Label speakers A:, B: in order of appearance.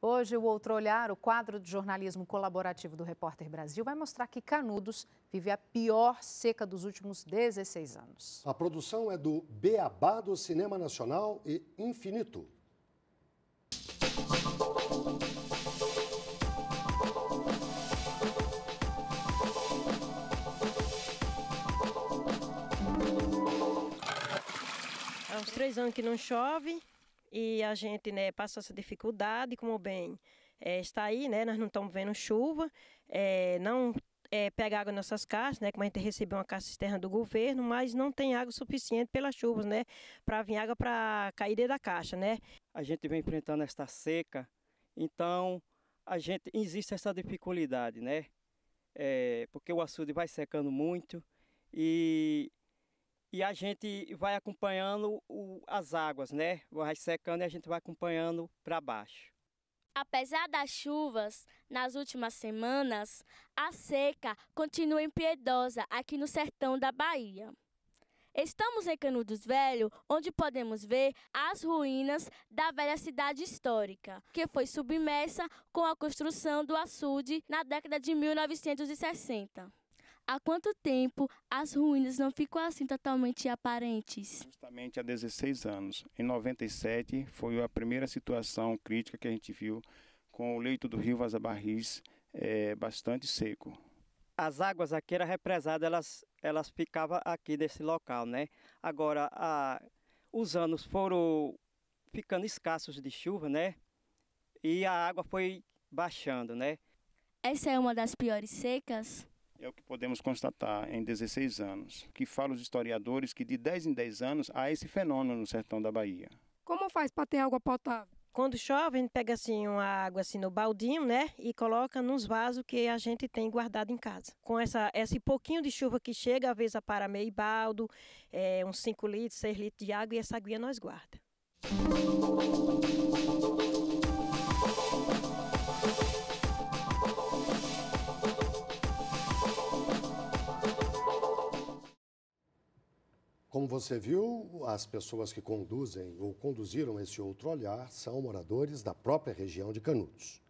A: Hoje, o Outro Olhar, o quadro de jornalismo colaborativo do Repórter Brasil, vai mostrar que Canudos vive a pior seca dos últimos 16 anos.
B: A produção é do Beabá do Cinema Nacional e Infinito.
A: Há uns três anos que não chove, e a gente né, passa essa dificuldade, como bem é, está aí, né, nós não estamos vendo chuva, é, não é, nas nossas caixas, né, como a gente recebeu uma caixa externa do governo, mas não tem água suficiente pelas chuvas, né, para vir água para cair dentro da caixa, né.
C: A gente vem enfrentando esta seca, então a gente existe essa dificuldade, né, é, porque o açude vai secando muito e e a gente vai acompanhando o, as águas, né? Vai secando e a gente vai acompanhando para baixo.
D: Apesar das chuvas nas últimas semanas, a seca continua impiedosa aqui no sertão da Bahia. Estamos em Canudos Velho, onde podemos ver as ruínas da velha cidade histórica, que foi submersa com a construção do açude na década de 1960. Há quanto tempo as ruínas não ficam assim totalmente aparentes?
B: Justamente há 16 anos. Em 97 foi a primeira situação crítica que a gente viu com o leito do rio Vazabarris é, bastante seco.
C: As águas aqui eram represadas, elas elas ficavam aqui desse local, né? Agora a, os anos foram ficando escassos de chuva, né?
B: E a água foi baixando, né?
D: Essa é uma das piores secas?
B: É o que podemos constatar em 16 anos, que falam os historiadores que de 10 em 10 anos há esse fenômeno no sertão da Bahia.
A: Como faz para ter água potável? Quando chove, a gente pega assim uma água assim no baldinho, né? E coloca nos vasos que a gente tem guardado em casa. Com essa, esse pouquinho de chuva que chega, às vezes para meio baldo, é, uns 5 litros, 6 litros de água e essa aguinha nós guarda.
B: Como você viu, as pessoas que conduzem ou conduziram esse outro olhar são moradores da própria região de Canudos.